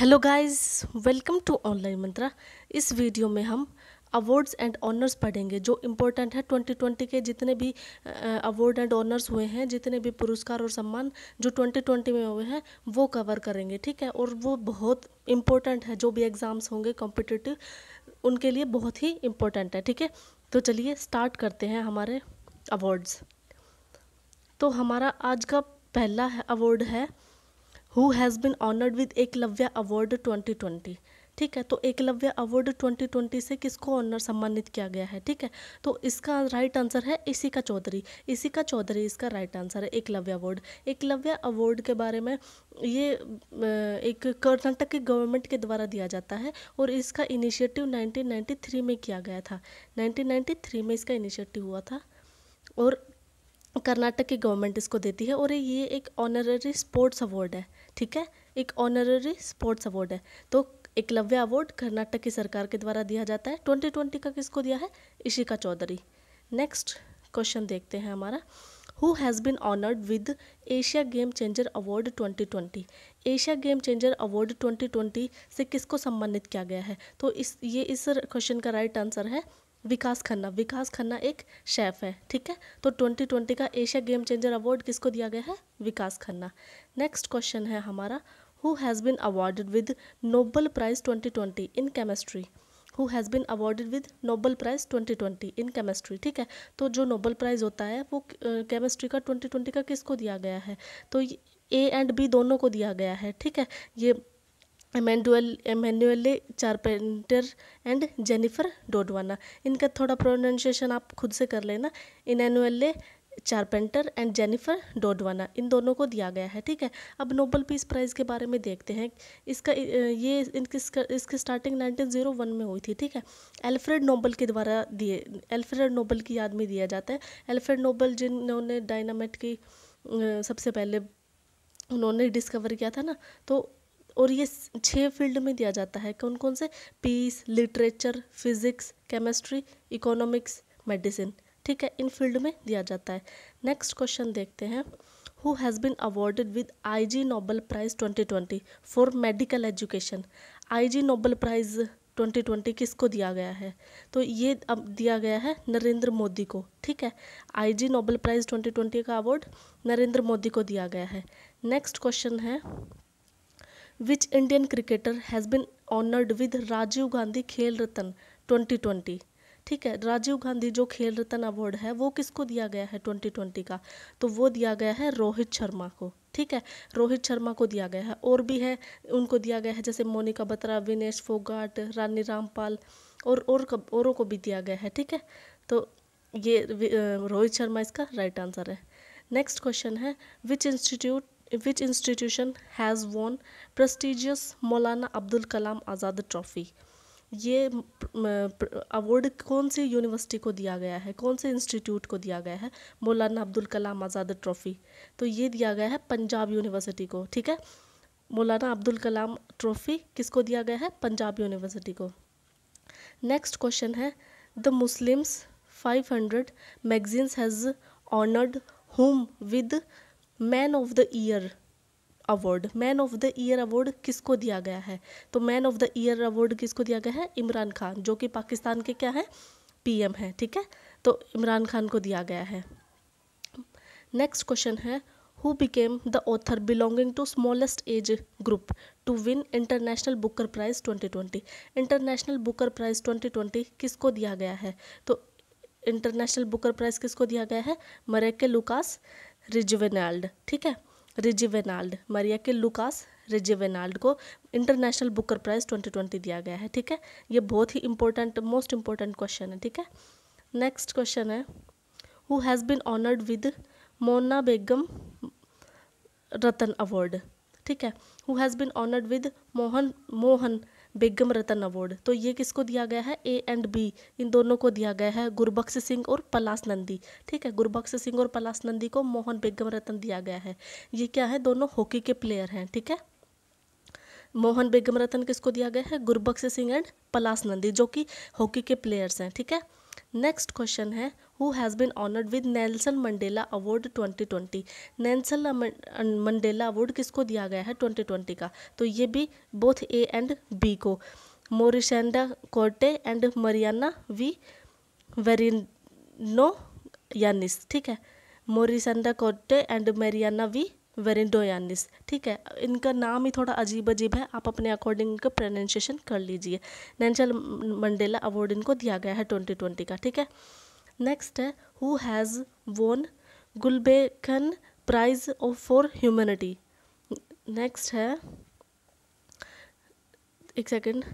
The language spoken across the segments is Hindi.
hello guys welcome to online Mantra इस वीडियो में हम अवार्ड्स एंड ऑनर्स पढ़ेंगे जो इम्पोर्टेंट है 2020 के जितने भी अवार्ड एंड ऑनर्स हुए हैं जितने भी पुरस्कार और सम्मान जो 2020 में हुए हैं वो कवर करेंगे ठीक है और वो बहुत इम्पोर्टेंट है जो भी एग्ज़ाम्स होंगे कॉम्पिटिटिव उनके लिए बहुत ही इम्पोर्टेंट है ठीक है तो चलिए स्टार्ट करते हैं हमारे अवार्ड्स तो हमारा आज का पहला अवार्ड है who has been honoured with Eklavya award 2020 ठीक है तो एकलव्य अवार्ड 2020 से किसको ऑनर सम्मानित किया गया है ठीक है तो इसका राइट आंसर है इसी का चौधरी इसी का चौधरी इसका राइट आंसर है एकलव्य अवार्ड एकलव्य अवार्ड के बारे में ये एक कर्नाटक के गवर्नमेंट के द्वारा दिया जाता है और इसका इनिशिएटिव 1993 में किया गया था 1993 में इसका इनिशिएटिव हुआ था और कर्नाटक की गवर्नमेंट इसको देती है और ये एक ऑनररी स्पोर्ट्स अवार्ड है ठीक है एक ऑनररी स्पोर्ट्स अवार्ड है तो एकलव्य अवार्ड कर्नाटक की सरकार के द्वारा दिया जाता है ट्वेंटी ट्वेंटी का किसको दिया है इशिका चौधरी नेक्स्ट क्वेश्चन देखते हैं हमारा who has been honoured with Asia game changer award 2020 Asia game changer award 2020 से किसको सम्मानित किया गया है तो इस ये इस क्वेश्चन का राइट आंसर है विकास खन्ना विकास खन्ना एक शेफ़ है ठीक है तो 2020 का एशिया गेम चेंजर अवार्ड किसको दिया गया है विकास खन्ना नेक्स्ट क्वेश्चन है हमारा who has been awarded with Nobel prize 2020 in chemistry who has been awarded with Nobel prize 2020 in chemistry ठीक है तो जो नोबल प्राइज़ होता है वो केमिस्ट्री का 2020 का किसको दिया गया है तो ए एंड बी दोनों को दिया गया है ठीक है ये एमेंडुअल एमेन्युअले चारपेंटर एंड जेनिफर डोडवाना इनका थोड़ा प्रोनाउंसिएशन आप खुद से कर लेना इनैनुअले चारपेंटर एंड जेनिफर डोडवाना इन दोनों को दिया गया है ठीक है अब नोबल पीस प्राइज़ के बारे में देखते हैं इसका ये इनकी इसकी स्टार्टिंग 1901 में हुई थी ठीक है एल्फ्रेड नोबल के द्वारा दिए एल्फ्रेड नोबल की याद में दिया जाता है एल्फ्रेड नोबल जिन्होंने डायनामेट की सबसे पहले उन्होंने डिस्कवर किया था ना तो और ये छः फील्ड में दिया जाता है कौन कौन से peace literature physics chemistry economics medicine ठीक है इन फील्ड में दिया जाता है नेक्स्ट क्वेश्चन देखते हैं I G Nobel prize twenty twenty for medical 2020 I G Nobel prize twenty twenty 2020 किसको दिया गया है तो ये अब दिया गया है नरेंद्र मोदी को ठीक है आईजी नोबेल प्राइज़ 2020 का अवार्ड नरेंद्र मोदी को दिया गया है नेक्स्ट क्वेश्चन है which Indian cricketer has been honored with Rajiv Gandhi खेल रत्न 2020 ठीक है राजीव गांधी जो खेल रत्न अवार्ड है वो किसको दिया गया है 2020 का तो वो दिया गया है रोहित शर्मा को ठीक है रोहित शर्मा को दिया गया है और भी है उनको दिया गया है जैसे मोनिका बत्रा विनेश फोगाट रानी रामपाल और और औरों को भी दिया गया है ठीक है तो ये रोहित शर्मा इसका राइट आंसर है नेक्स्ट क्वेश्चन है which institute which institution has won prestigious Maulana Abdul Kalam Azad trophy ये अवार्ड कौन सी यूनिवर्सिटी को दिया गया है कौन से इंस्टीट्यूट को दिया गया है मौलाना अब्दुल कलाम आज़ाद ट्रॉफ़ी तो ये दिया गया है पंजाब यूनिवर्सिटी को ठीक है मौलाना अब्दुल कलाम ट्रॉफ़ी किसको दिया गया है पंजाब यूनिवर्सिटी को नेक्स्ट क्वेश्चन है the Muslims 500 magazines has honoured whom with man of the year award man of the year award किसको दिया गया है तो man of the year award किसको दिया गया है इमरान खान जो कि पाकिस्तान के क्या है पीएम है ठीक है तो इमरान खान को दिया गया है नेक्स्ट क्वेश्चन है who became the author belonging to smallest age group to win international Booker prize 2020 international Booker prize 2020 किसको दिया गया है तो इंटरनेशनल बुकर प्राइज किसको दिया गया है मरेके लुकास रिजवेनाल्ड ठीक है रिजिवेनाल्ड मरिया के लुकास रिजिवेनाल्ड को इंटरनेशनल बुकर प्राइज 2020 दिया गया है ठीक है ये बहुत ही इंपॉर्टेंट मोस्ट इंपॉर्टेंट क्वेश्चन है ठीक है नेक्स्ट क्वेश्चन है who has been honoured with Mona Begum Ratan award ठीक है who has been honoured with Mohan Mohan Begum Ratan award तो ये किसको दिया गया है ए एंड बी इन दोनों को दिया गया है गुरबख्श सिंह और पलास नंदी ठीक है गुरबख्श सिंह और पलास नंदी को मोहन बेगम रतन दिया गया है ये क्या है दोनों हॉकी के प्लेयर हैं ठीक है मोहन बेगम रतन किसको दिया गया है गुरबख्श सिंह एंड पलास नंदी जो कि हॉकी के प्लेयर्स हैं ठीक है नेक्स्ट क्वेश्चन है who has been honored with Nelson Mandela award 2020 Nelson Mandela award किसको दिया गया है 2020 का तो ये भी बोथ ए एंड बी को Morishenda Corte and Mariana V Verino Yanis ठीक है Morishenda Corte and Mariana V Verindo Yanis ठीक है इनका नाम ही थोड़ा अजीब अजीब है आप अपने अकॉर्डिंग इनका प्रोनाउंसिएशन कर लीजिए नैनचल मंडेला अवार्ड इनको दिया गया है ट्वेंटी ट्वेंटी का ठीक है नेक्स्ट है who has won Gulbenkian prize of for humanity next है एक second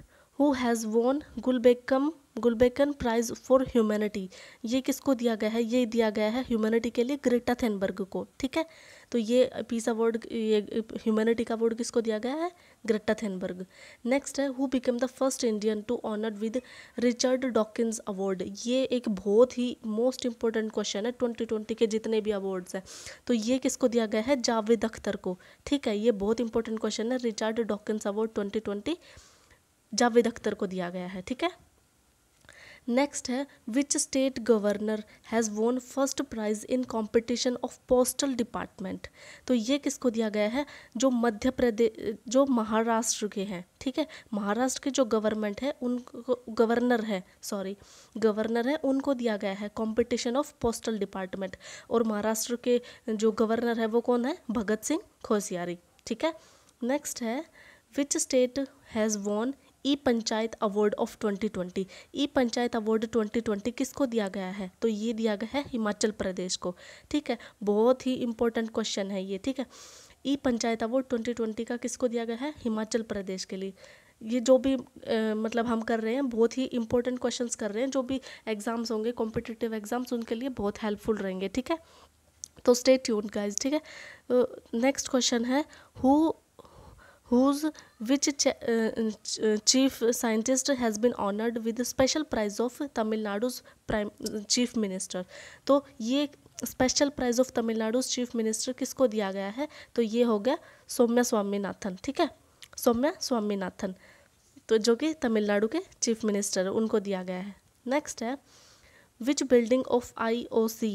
who has won Gulbenkian Gulbenkian prize for humanity ये किसको दिया गया है ये दिया गया है ह्यूमैनिटी के लिए ग्रेटा थेनबर्ग को ठीक है तो ये पीस अवार्ड ये ह्यूमैनिटी का अवार्ड किसको दिया गया है ग्रेटा थेनबर्ग नेक्स्ट है who become the first Indian to honour with Richard Dawkins award ये एक बहुत ही मोस्ट इंपॉर्टेंट क्वेश्चन है ट्वेंटी ट्वेंटी के जितने भी अवार्ड्स हैं तो ये किसको दिया गया है जावेद अख्तर को ठीक है ये बहुत इंपॉर्टेंट क्वेश्चन है Richard Dawkins award twenty twenty Javed Akhtar को दिया गया है ठीक है नेक्स्ट है which state governor has won first prize in competition of postal department तो ये किसको दिया गया है जो मध्य प्रदेश जो महाराष्ट्र के हैं ठीक है महाराष्ट्र के जो गवर्नमेंट है उनको गवर्नर है सॉरी गवर्नर है उनको दिया गया है कॉम्पिटिशन ऑफ पोस्टल डिपार्टमेंट और महाराष्ट्र के जो गवर्नर है वो कौन है भगत सिंह खोसियारी ठीक है नेक्स्ट है which state has won E panchayat award of 2020 E panchayat award 2020 किसको दिया गया है तो ये दिया गया है हिमाचल प्रदेश को ठीक है बहुत ही इंपॉर्टेंट क्वेश्चन है ये ठीक है ई पंचायत अवार्ड 2020 का किसको दिया गया है हिमाचल प्रदेश के लिए ये जो भी ए, मतलब हम कर रहे हैं बहुत ही इंपॉर्टेंट क्वेश्चंस कर रहे हैं जो भी एग्ज़ाम्स होंगे कॉम्पिटिटिव एग्ज़ाम्स उनके लिए बहुत हेल्पफुल रहेंगे ठीक है तो स्टे ट्यून गाइज ठीक है नेक्स्ट क्वेश्चन है who whose which chief scientist has been honoured with special prize of Tamil Nadu prime chief minister तो ये special prize of Tamil Nadu chief minister किसको दिया गया है तो ये हो गया सौम्या स्वामीनाथन ठीक है सौम्या स्वामीनाथन तो जो कि तमिलनाडु के चीफ मिनिस्टर उनको दिया गया है नेक्स्ट है which building of I O C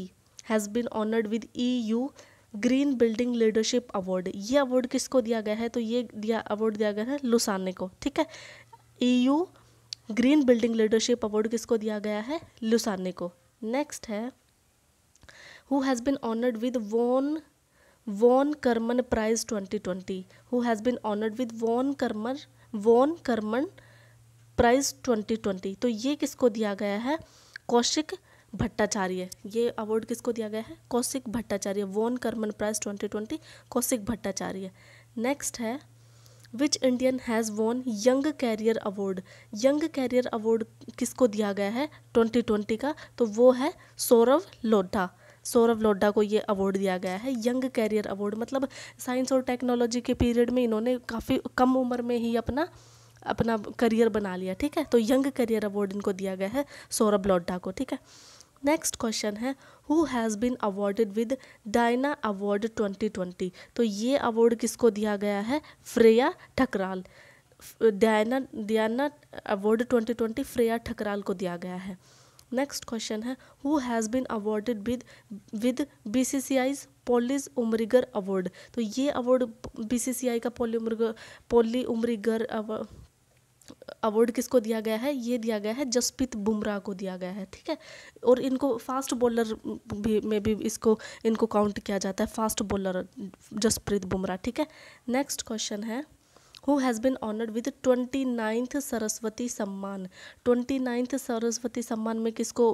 has been honoured with E U green building leadership award ये अवार्ड किसको दिया गया है तो ये दिया अवार्ड दिया गया है लुसाने को ठीक है EU e green building leadership award किसको दिया गया है लुसाने को नेक्स्ट है who has been honoured with von von Karman prize twenty twenty who has been honoured with von Karman von Karman prize twenty twenty तो ये किसको दिया गया है कौशिक भट्टाचार्य ये अवार्ड किसको दिया गया है Kaushik Bhattacharya von Karman prize 2020 Kaushik Bhattacharya next है which Indian has won young career award young career award किसको दिया गया है 2020 का तो वो है सौरव लोढ़ा सौरव लोड्डा को ये अवार्ड दिया गया है यंग कैरियर अवार्ड मतलब साइंस और टेक्नोलॉजी के पीरियड में इन्होंने काफ़ी कम उम्र में ही अपना अपना करियर बना लिया ठीक है तो यंग करियर अवार्ड इनको दिया गया है सौरभ लोड्डा को ठीक है नेक्स्ट क्वेश्चन है who has been awarded with Diana award 2020 तो ये अवार्ड किसको दिया गया है Freya Thakral Diana Diana award 2020 Freya Thakral को दिया गया है नेक्स्ट क्वेश्चन है who has been awarded with with B C C I's Polly Umrigar award तो ये अवार्ड बी सी सी आई का पोली उम्र पोली उमरीगर अवार्ड किसको दिया गया है ये दिया गया है जसप्रीत बुमराह को दिया गया है ठीक है और इनको फास्ट बॉलर भी में भी इसको इनको काउंट किया जाता है फास्ट बॉलर जसप्रीत बुमराह ठीक है नेक्स्ट क्वेश्चन है who has been honoured with twenty ninth Saraswati Samman twenty ninth Saraswati सम्मान में किसको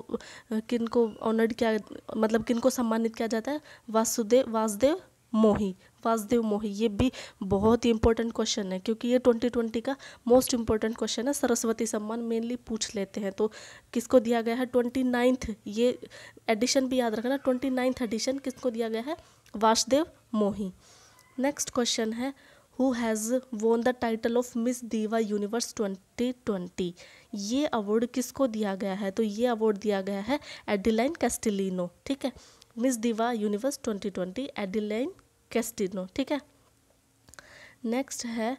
किन को ऑनर्ड किया मतलब किन को सम्मानित किया जाता है वासुदेव वासुदेव मोही वासदेव मोही ये भी बहुत ही इंपॉर्टेंट क्वेश्चन है क्योंकि ये ट्वेंटी ट्वेंटी का मोस्ट इंपॉर्टेंट क्वेश्चन है सरस्वती सम्मान मेनली पूछ लेते हैं तो किसको दिया गया है ट्वेंटी नाइन्थ ये एडिशन भी याद रखना ट्वेंटी नाइन्थ एडिशन किसको दिया गया है वासुदेव मोही नेक्स्ट क्वेश्चन है who has won the title of Miss Diva universe 2020 ये अवार्ड किसको दिया गया है तो ये अवार्ड दिया गया है एडिलाइन कैस्टिलिनो ठीक है मिस दीवा यूनिवर्स 2020 एडिलाइन कैस्टिनो ठीक है नेक्स्ट है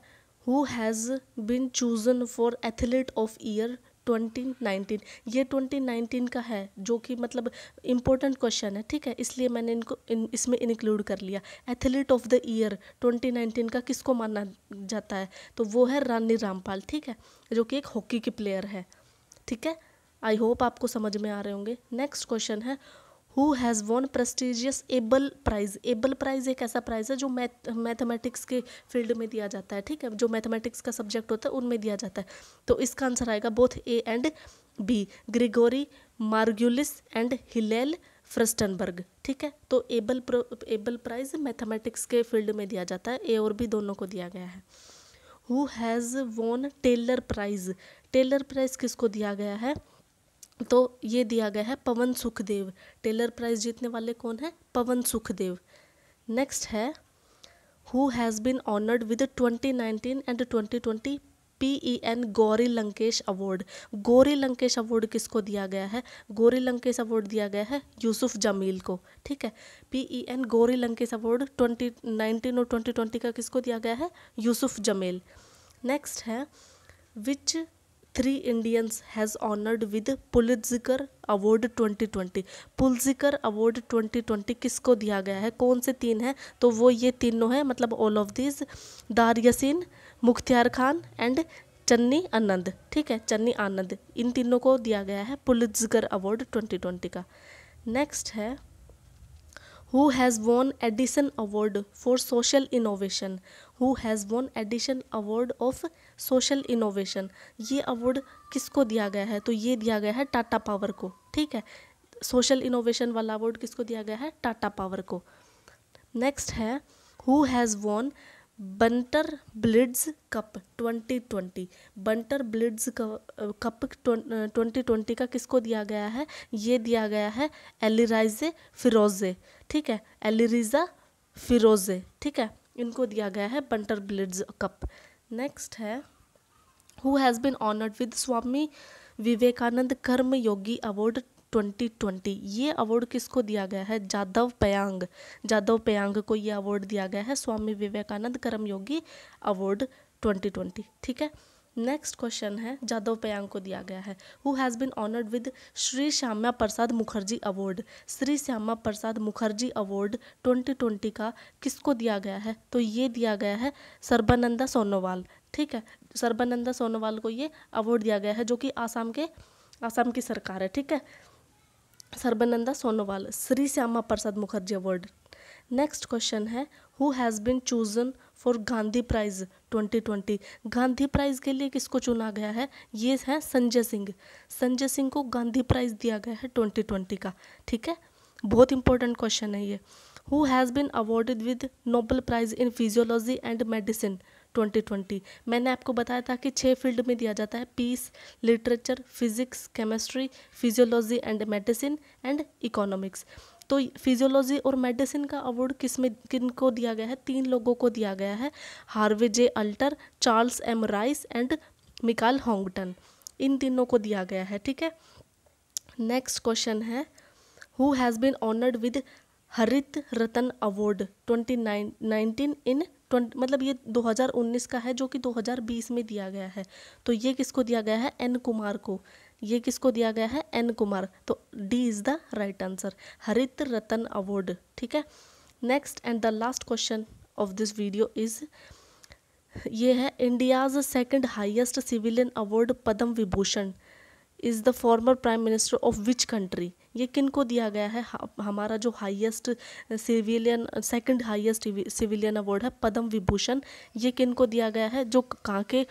who has been chosen for athlete of year 2019 ये 2019 का है जो कि मतलब इम्पोर्टेंट क्वेश्चन है ठीक है इसलिए मैंने इनको इन, इसमें इंक्लूड कर लिया एथलीट ऑफ द ईयर 2019 का किसको माना जाता है तो वो है रानी रामपाल ठीक है जो कि एक हॉकी की प्लेयर है ठीक है आई होप आपको समझ में आ रहे होंगे नेक्स्ट क्वेश्चन है who has won prestigious Abel prize Abel prize एक ऐसा प्राइज़ है जो मैथ मैथमेटिक्स के फील्ड में दिया जाता है ठीक है जो मैथमेटिक्स का सब्जेक्ट होता है उनमें दिया जाता है तो इसका आंसर आएगा both A and B Grigory Margulis and Hillel Furstenberg ठीक है तो एबल प्र, एबल प्राइज़ मैथमेटिक्स के फील्ड में दिया जाता है ए और बी दोनों को दिया गया है who has won Taylor prize Taylor prize किसको दिया गया है तो ये दिया गया है पवन सुखदेव टेलर प्राइज जीतने वाले कौन है पवन सुखदेव नेक्स्ट है who has been honoured with twenty nineteen and twenty twenty P E N Gauri Lankesh award Gauri Lankesh award किसको दिया गया है गौरी लंकेश अवार्ड दिया गया है यूसुफ जमील को ठीक है P E N Gauri Lankesh award twenty nineteen और ट्वेंटी ट्वेंटी का किसको दिया गया है यूसुफ जमील नेक्स्ट है which three Indians has honoured with Pulitzer award 2020 Pulitzer award 2020 किसको दिया गया है कौन से तीन हैं तो वो ये तीनों हैं मतलब all of this Dar Yasin Mukhtiyar Khan and Channi Anand ठीक है चन्नी आनंद इन तीनों को दिया गया है पुलजिकर अवार्ड 2020 का नेक्स्ट है who has won Edison award for social innovation who has won Edison award of social innovation ये अवार्ड किसको दिया गया है तो ये दिया गया है टाटा पावर को ठीक है सोशल इनोवेशन वाला अवार्ड किसको दिया गया है टाटा पावर को नेक्स्ट है who has won Bunter Blitz cup 2020 Bunter Blitz cup 2020 का किसको दिया गया है ये दिया गया है एलिराइजे फिरोजे ठीक है एलिरिजा फिरोजे ठीक है इनको दिया गया है बंटर ब्लिड्स कप नेक्स्ट है who has been honoured with Swami Vivekananda Karma Yogi award 2020 ये अवार्ड किसको दिया गया है जादव पयांग जादव पयांग को ये अवार्ड दिया गया है स्वामी विवेकानंद कर्मयोगी अवार्ड 2020 ठीक है नेक्स्ट क्वेश्चन है जादव पयांग को दिया गया है who has been honoured with Shri Shyama Prasad Mukherjee award Shri Shyama Prasad Mukherjee award 2020 का किसको दिया गया है तो ये दिया गया है सर्बानंदा सोनोवाल ठीक है सर्बानंदा सोनोवाल को ये अवार्ड दिया गया है जो कि आसाम के आसाम की सरकार है ठीक है Sarbananda Sonowal Shri Shyama Prasad Mukherjee award next question है who has been chosen for Gandhi prize 2020 Gandhi prize के लिए किसको चुना गया है ये है संजय सिंह संजय सिंह को गांधी प्राइज़ दिया गया है 2020 का ठीक है बहुत इंपॉर्टेंट क्वेश्चन है ये who has been awarded with Nobel prize in physiology and medicine 2020 मैंने आपको बताया था कि छह फील्ड में दिया जाता है peace literature physics chemistry physiology and medicine and economics तो फिजियोलॉजी और मेडिसिन का अवार्ड किस में किन को दिया गया है तीन लोगों को दिया गया है Harvey J Alter Charles M Rice and Michael Houghton इन तीनों को दिया गया है ठीक है नेक्स्ट क्वेश्चन है who has been honoured with Harit Ratan award twenty nine nineteen in twenty मतलब ये 2019 का है जो कि 2020 में दिया गया है तो ये किसको दिया गया है एन कुमार को ये किसको दिया गया है एन कुमार तो D is the right answer Harit Ratan award ठीक है next and the last question of this video is ये है India's second highest civilian award Padma Vibhushan is the former prime minister of which country ये किन को दिया गया है हमारा जो highest civilian second highest civilian award है पद्म विभूषण ये किन को दिया गया है जो कहाँ के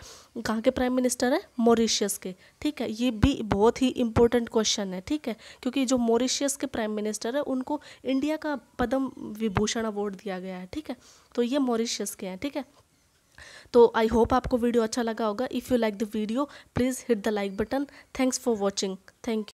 कहाँ के प्राइम मिनिस्टर है मॉरिशियस के ठीक है ये भी बहुत ही इंपॉर्टेंट क्वेश्चन है ठीक है क्योंकि जो मॉरिशियस के प्राइम मिनिस्टर है उनको इंडिया का पद्म विभूषण अवार्ड दिया गया है ठीक है तो ये मॉरिशियस के हैं ठीक है तो आई होप आपको वीडियो अच्छा लगा होगा if you like the video please hit the like button thanks for watching thank you